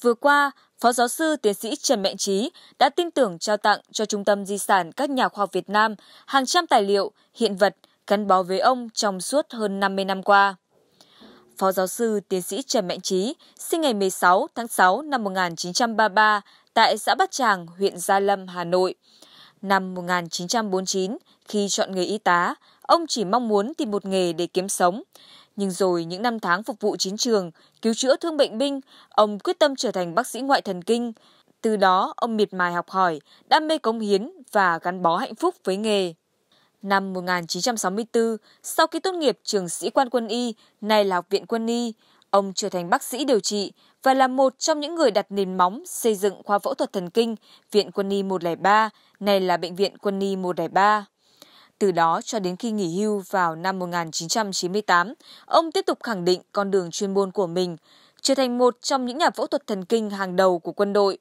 Vừa qua, Phó giáo sư tiến sĩ Trần Mạnh Trí đã tin tưởng trao tặng cho Trung tâm Di sản các nhà khoa học Việt Nam hàng trăm tài liệu, hiện vật gắn bó với ông trong suốt hơn 50 năm qua. Phó giáo sư tiến sĩ Trần Mạnh Trí sinh ngày 16 tháng 6 năm 1933 tại xã Bát Tràng, huyện Gia Lâm, Hà Nội. Năm 1949, khi chọn nghề y tá, ông chỉ mong muốn tìm một nghề để kiếm sống. Nhưng rồi những năm tháng phục vụ chiến trường, cứu chữa thương bệnh binh, ông quyết tâm trở thành bác sĩ ngoại thần kinh. Từ đó, ông miệt mài học hỏi, đam mê cống hiến và gắn bó hạnh phúc với nghề. Năm 1964, sau khi tốt nghiệp trường sĩ quan quân y, nay là học viện quân y, ông trở thành bác sĩ điều trị và là một trong những người đặt nền móng xây dựng khoa phẫu thuật thần kinh Viện Quân y 103, nay là Bệnh viện Quân y 103. Từ đó cho đến khi nghỉ hưu vào năm 1998, ông tiếp tục khẳng định con đường chuyên môn của mình, trở thành một trong những nhà phẫu thuật thần kinh hàng đầu của quân đội.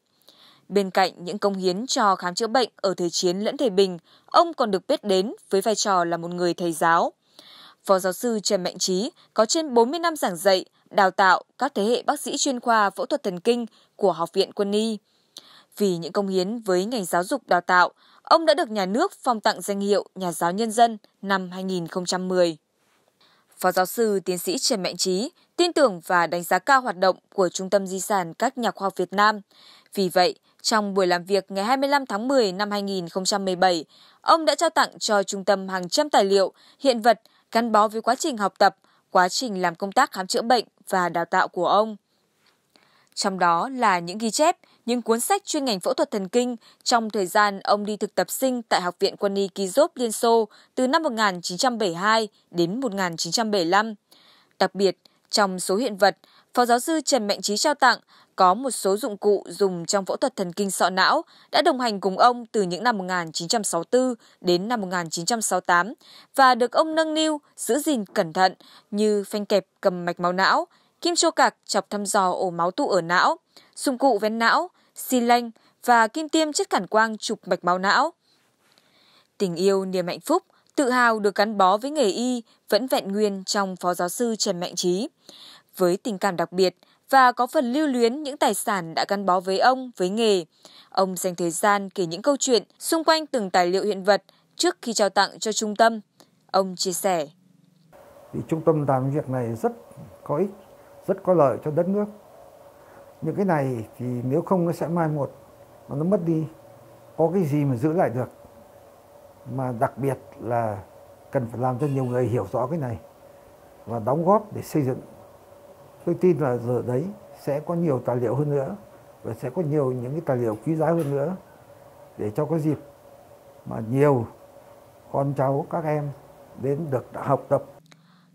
Bên cạnh những công hiến cho khám chữa bệnh ở thời chiến lẫn thời bình, ông còn được biết đến với vai trò là một người thầy giáo. Phó giáo sư Trần Mạnh Trí có trên 40 năm giảng dạy, đào tạo các thế hệ bác sĩ chuyên khoa phẫu thuật thần kinh của Học viện Quân y. Vì những công hiến với ngành giáo dục đào tạo, ông đã được nhà nước phong tặng danh hiệu Nhà giáo nhân dân năm 2010. Phó giáo sư tiến sĩ Trần Mạnh Trí tin tưởng và đánh giá cao hoạt động của Trung tâm Di sản các nhà khoa học Việt Nam. Vì vậy, trong buổi làm việc ngày 25 tháng 10 năm 2017, ông đã trao tặng cho trung tâm hàng trăm tài liệu, hiện vật gắn bó với quá trình học tập, quá trình làm công tác khám chữa bệnh và đào tạo của ông trong đó là những ghi chép, những cuốn sách chuyên ngành phẫu thuật thần kinh trong thời gian ông đi thực tập sinh tại Học viện quân y Kizov Liên Xô từ năm 1972 đến 1975. Đặc biệt, trong số hiện vật, Phó giáo sư Trần Mạnh Trí trao tặng có một số dụng cụ dùng trong phẫu thuật thần kinh sọ não đã đồng hành cùng ông từ những năm 1964 đến năm 1968 và được ông nâng niu, giữ gìn cẩn thận như phanh kẹp cầm mạch máu não, kim chô cạc chọc thăm dò ổ máu tụ ở não, dụng cụ ven não, xi lanh và kim tiêm chất cản quang chụp mạch máu não. Tình yêu niềm hạnh phúc, tự hào được gắn bó với nghề y vẫn vẹn nguyên trong phó giáo sư Trần Mạnh Trí. Với tình cảm đặc biệt và có phần lưu luyến những tài sản đã gắn bó với ông, với nghề, ông dành thời gian kể những câu chuyện xung quanh từng tài liệu hiện vật trước khi trao tặng cho trung tâm. Ông chia sẻ. Thì trung tâm làm việc này rất có ích rất có lợi cho đất nước những cái này thì nếu không nó sẽ mai một mà nó mất đi có cái gì mà giữ lại được mà đặc biệt là cần phải làm cho nhiều người hiểu rõ cái này và đóng góp để xây dựng tôi tin là giờ đấy sẽ có nhiều tài liệu hơn nữa và sẽ có nhiều những cái tài liệu quý giá hơn nữa để cho có dịp mà nhiều con cháu các em đến được học tập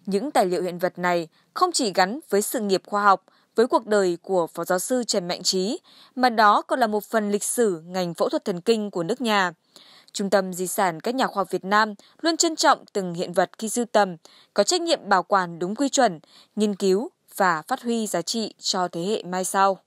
những tài liệu hiện vật này không chỉ gắn với sự nghiệp khoa học, với cuộc đời của Phó giáo sư Trần Mạnh Trí, mà đó còn là một phần lịch sử ngành phẫu thuật thần kinh của nước nhà. Trung tâm Di sản các nhà khoa học Việt Nam luôn trân trọng từng hiện vật khi sưu tầm, có trách nhiệm bảo quản đúng quy chuẩn, nghiên cứu và phát huy giá trị cho thế hệ mai sau.